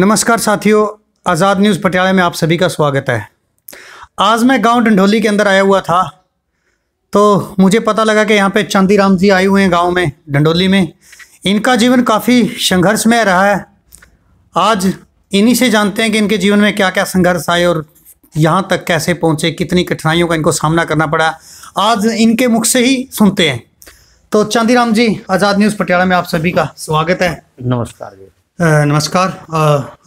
नमस्कार साथियों आज़ाद न्यूज़ पटियाला में आप सभी का स्वागत है आज मैं गांव डंडोली के अंदर आया हुआ था तो मुझे पता लगा कि यहाँ पे राम जी आए हुए हैं गांव में डंडोली में इनका जीवन काफ़ी संघर्ष में रहा है आज इन्हीं से जानते हैं कि इनके जीवन में क्या क्या संघर्ष आए और यहाँ तक कैसे पहुँचे कितनी कठिनाइयों का इनको सामना करना पड़ा आज इनके मुख से ही सुनते हैं तो चांदी राम जी आज़ाद न्यूज़ पटियाला में आप सभी का स्वागत है नमस्कार जी नमस्कार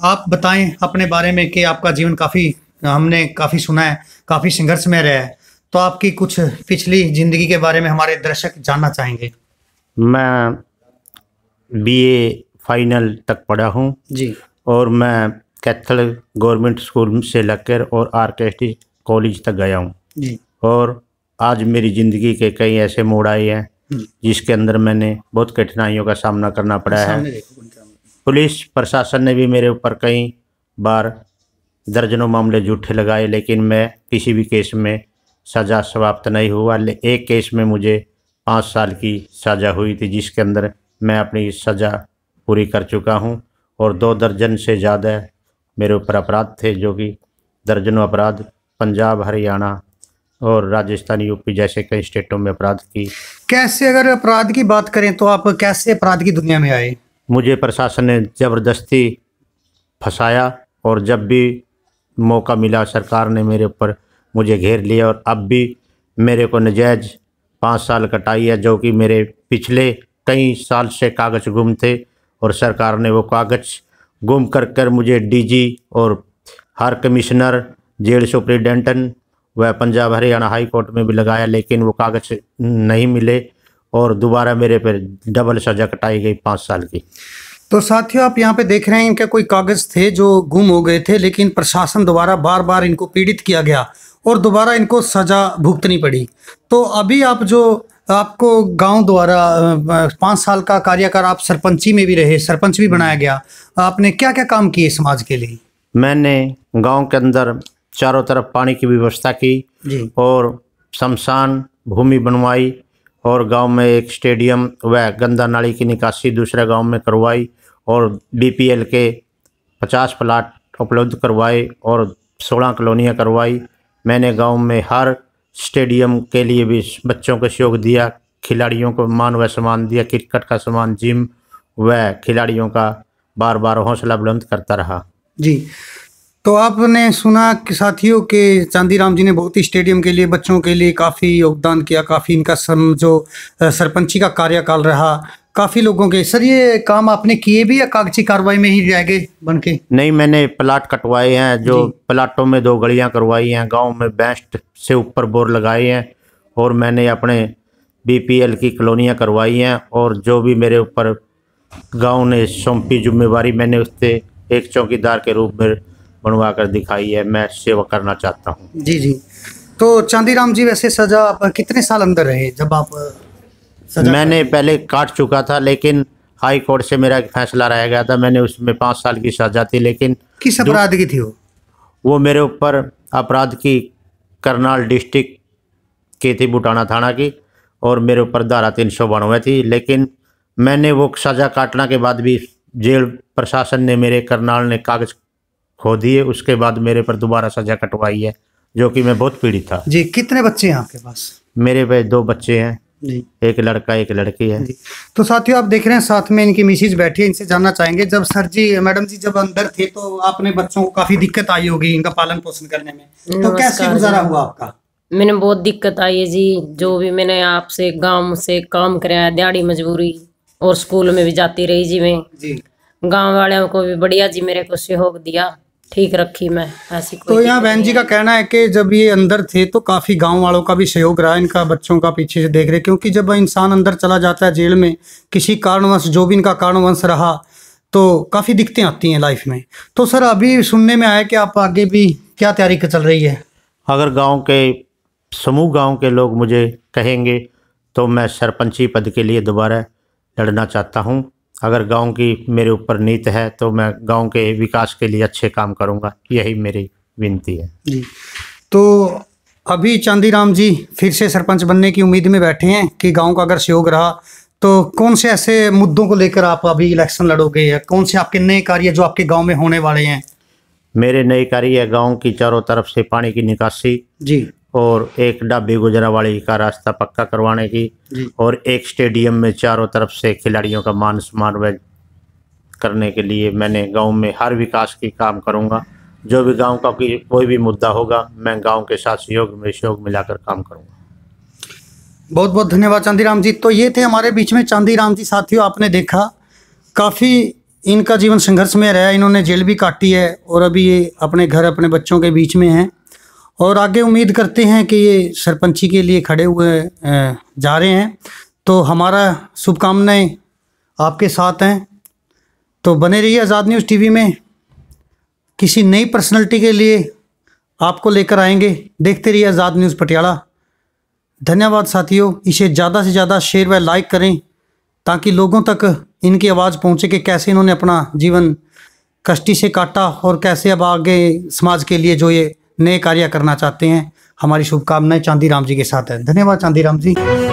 आप बताएं अपने बारे में कि आपका जीवन काफ़ी हमने काफ़ी सुना है काफ़ी संघर्ष में रहा है तो आपकी कुछ पिछली ज़िंदगी के बारे में हमारे दर्शक जानना चाहेंगे मैं बीए फाइनल तक पढ़ा हूँ जी और मैं कैथल गवर्नमेंट स्कूल से लगकर और आर कॉलेज तक गया हूँ जी और आज मेरी ज़िंदगी के कई ऐसे मोड़ आए हैं जिसके अंदर मैंने बहुत कठिनाइयों का सामना करना पड़ा है पुलिस प्रशासन ने भी मेरे ऊपर कई बार दर्जनों मामले झूठे लगाए लेकिन मैं किसी भी केस में सज़ा समाप्त नहीं हुआ एक केस में मुझे पाँच साल की सज़ा हुई थी जिसके अंदर मैं अपनी सज़ा पूरी कर चुका हूँ और दो दर्जन से ज़्यादा मेरे ऊपर अपराध थे जो कि दर्जनों अपराध पंजाब हरियाणा और राजस्थान यूपी जैसे कई स्टेटों में अपराध की कैसे अगर अपराध की बात करें तो आप कैसे अपराध की दुनिया में आए मुझे प्रशासन ने ज़बरदस्ती फंसाया और जब भी मौका मिला सरकार ने मेरे ऊपर मुझे घेर लिया और अब भी मेरे को नजायज़ पाँच साल कटाई है जो कि मेरे पिछले कई साल से कागज़ गुम थे और सरकार ने वो कागज़ गुम कर कर मुझे डीजी और हर कमिश्नर जेल सुप्रिटेंडेंट वह पंजाब हरियाणा हाई कोर्ट में भी लगाया लेकिन वो कागज़ नहीं मिले और दोबारा मेरे पे डबल सजा कटाई गई पाँच साल की तो साथियों आप यहाँ पे देख रहे हैं इनके कोई कागज़ थे जो गुम हो गए थे लेकिन प्रशासन द्वारा बार बार इनको पीड़ित किया गया और दोबारा इनको सज़ा भुगतनी पड़ी तो अभी आप जो आपको गांव द्वारा पाँच साल का कार्यकाल आप सरपंची में भी रहे सरपंच भी बनाया गया आपने क्या क्या काम किए समाज के लिए मैंने गांव के अंदर चारों तरफ पानी की व्यवस्था की और शमशान भूमि बनवाई और गांव में एक स्टेडियम व गंदा नाली की निकासी दूसरे गांव में करवाई और बीपीएल के पचास प्लाट उपलब्ध करवाए और सोलह कलोनियाँ करवाई मैंने गांव में हर स्टेडियम के लिए भी बच्चों को शोक दिया खिलाड़ियों को मान व सम्मान दिया क्रिकेट का सम्मान जिम व खिलाड़ियों का बार बार हौसला बुलंद करता रहा जी तो आपने सुना कि साथियों के चांदी राम जी ने बहुत ही स्टेडियम के लिए बच्चों के लिए काफ़ी योगदान किया काफ़ी इनका सम जो सरपंची का कार्यकाल रहा काफ़ी लोगों के सर ये काम आपने किए भी या कागजी कार्रवाई में ही रह गए बन के नहीं मैंने प्लाट कटवाए हैं जो प्लाटों में दो गलियां करवाई हैं गांव में बेस्ट से ऊपर बोर लगाए हैं और मैंने अपने बीपीएल की कलोनियाँ करवाई हैं और जो भी मेरे ऊपर गाँव ने सौंपी जिम्मेवारी मैंने उससे एक चौकीदार के रूप में बनवा कर दिखाई है मैं सेवा करना चाहता हूँ जी जी तो चांदी राम जी वैसे सजा आप कितने साल अंदर रहे जब आप सजा मैंने पहले काट चुका था लेकिन हाई कोर्ट से मेरा फैसला रह गया था मैंने उसमें पाँच साल की सजा थी लेकिन किस अपराध की थी वो वो मेरे ऊपर अपराध की करनाल डिस्ट्रिक्ट की थी बुटाना थाना की और मेरे ऊपर धारा तीन सौ बानवे थी लेकिन मैंने वो सज़ा काटना के बाद भी जेल प्रशासन ने मेरे करनाल ने कागज़ खो दिए उसके बाद मेरे पर दोबारा सजा कटवाई है जो कि मैं बहुत पीड़ित था जी कितने बच्चे हैं आपके पास मेरे पे दो बच्चे हैं जी एक लड़का एक लड़की है तो साथियों आप देख रहे हैं साथ में इनकी मिसिज बैठी है इनसे जानना चाहेंगे जब सर जी मैडम जी जब अंदर थे तो आपने बच्चों को काफी दिक्कत आई होगी इनका पालन पोषण करने में तो कैसे गुजारा हुआ आपका मैंने बहुत दिक्कत आई है जी जो भी मैंने आपसे गांव से काम कराया दिहाड़ी मजबूरी और स्कूल में भी जाती रही जी मैं गांव वालों को भी बढ़िया जी मेरे को सहयोग दिया ठीक रखी मैं ऐसी कोई तो यहाँ बहन जी का कहना है कि जब ये अंदर थे तो काफ़ी गांव वालों का भी सहयोग रहा इनका बच्चों का पीछे से देख रहे क्योंकि जब इंसान अंदर चला जाता है जेल में किसी कारणवश जो भी इनका कारणवश रहा तो काफ़ी दिक्कतें आती हैं लाइफ में तो सर अभी सुनने में आया कि आप आगे भी क्या तैयारी चल रही है अगर गाँव के समूह गाँव के लोग मुझे कहेंगे तो मैं सरपंची पद के लिए दोबारा लड़ना चाहता हूँ अगर गांव की मेरे ऊपर नीत है तो मैं गांव के विकास के लिए अच्छे काम करूंगा यही मेरी विनती है जी तो अभी चांदीराम जी फिर से सरपंच बनने की उम्मीद में बैठे हैं कि गांव का अगर सहयोग रहा तो कौन से ऐसे मुद्दों को लेकर आप अभी इलेक्शन लड़ोगे या कौन से आपके नए कार्य जो आपके गाँव में होने वाले हैं मेरे नए कार्य है गाँव की चारों तरफ से पानी की निकासी जी और एक डाबी गुजरावाड़ी का रास्ता पक्का करवाने की और एक स्टेडियम में चारों तरफ से खिलाड़ियों का मान सम्मान व करने के लिए मैंने गांव में हर विकास की काम करूंगा जो भी गांव का कोई भी मुद्दा होगा मैं गांव के साथ सहयोग में सहयोग मिलाकर काम करूंगा बहुत बहुत धन्यवाद चांदी राम जी तो ये थे हमारे बीच में चांदी राम जी साथियों आपने देखा काफ़ी इनका जीवन संघर्ष में रहा इन्होंने जेल भी काटी है और अभी ये अपने घर अपने बच्चों के बीच में हैं और आगे उम्मीद करते हैं कि ये सरपंची के लिए खड़े हुए जा रहे हैं तो हमारा शुभकामनाएँ आपके साथ हैं तो बने रहिए आज़ाद न्यूज़ टीवी में किसी नई पर्सनैलिटी के लिए आपको लेकर आएंगे देखते रहिए आज़ाद न्यूज़ पटियाला धन्यवाद साथियों इसे ज़्यादा से ज़्यादा शेयर व लाइक करें ताकि लोगों तक इनकी आवाज़ पहुंचे कि कैसे इन्होंने अपना जीवन कष्टी से काटा और कैसे अब आगे समाज के लिए जो ये नए कार्य करना चाहते हैं हमारी शुभकामनाएं चांदी राम जी के साथ है धन्यवाद चांदी राम जी